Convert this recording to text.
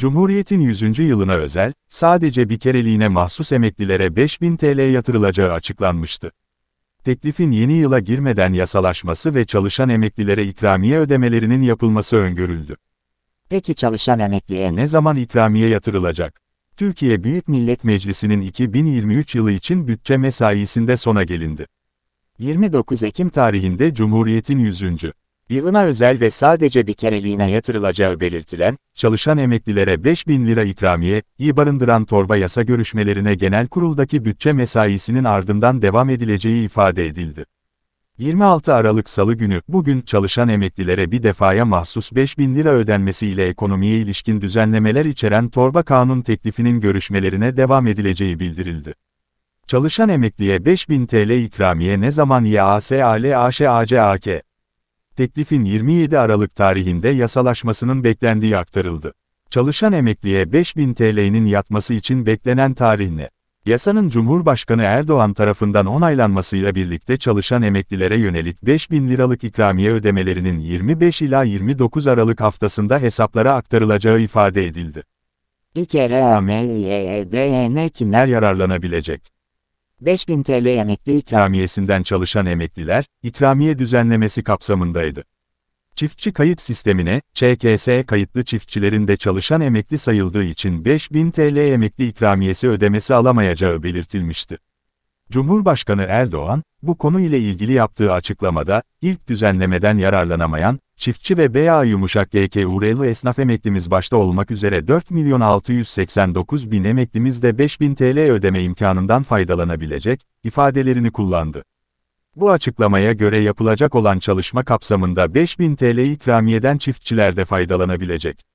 Cumhuriyetin 100. yılına özel, sadece bir kereliğine mahsus emeklilere 5000 TL yatırılacağı açıklanmıştı. Teklifin yeni yıla girmeden yasalaşması ve çalışan emeklilere ikramiye ödemelerinin yapılması öngörüldü. Peki çalışan emekliye ne zaman ikramiye yatırılacak? Türkiye Büyük Millet Meclisi'nin 2023 yılı için bütçe mesaisinde sona gelindi. 29 Ekim tarihinde Cumhuriyet'in 100. Yılına özel ve sadece bir kereliğine yatırılacağı belirtilen, çalışan emeklilere 5 bin lira ikramiye, iyi barındıran torba yasa görüşmelerine genel kuruldaki bütçe mesaisinin ardından devam edileceği ifade edildi. 26 Aralık Salı günü, bugün çalışan emeklilere bir defaya mahsus 5 bin lira ödenmesiyle ekonomiye ilişkin düzenlemeler içeren torba kanun teklifinin görüşmelerine devam edileceği bildirildi. Çalışan emekliye 5000 TL ikramiye ne zaman YASAL AŞ ACAK teklifin 27 Aralık tarihinde yasalaşmasının beklendiği aktarıldı. Çalışan emekliye 5000 TL'nin yatması için beklenen tarih ne? Yasanın Cumhurbaşkanı Erdoğan tarafından onaylanmasıyla birlikte çalışan emeklilere yönelik 5000 liralık ikramiye ödemelerinin 25 ila 29 Aralık haftasında hesaplara aktarılacağı ifade edildi. Bir kere İkramiye'den kimler yararlanabilecek? 5000 TL emekli ikramiyesinden çalışan emekliler, ikramiye düzenlemesi kapsamındaydı. Çiftçi kayıt sistemine, ÇKS kayıtlı çiftçilerin de çalışan emekli sayıldığı için 5000 TL emekli ikramiyesi ödemesi alamayacağı belirtilmişti. Cumhurbaşkanı Erdoğan, bu konu ile ilgili yaptığı açıklamada, ilk düzenlemeden yararlanamayan, çiftçi ve BA yumuşak GKURLU esnaf emeklimiz başta olmak üzere 4 milyon 689 bin emeklimiz de 5 bin TL ödeme imkanından faydalanabilecek, ifadelerini kullandı. Bu açıklamaya göre yapılacak olan çalışma kapsamında 5000 TL ikramiyeden çiftçiler de faydalanabilecek.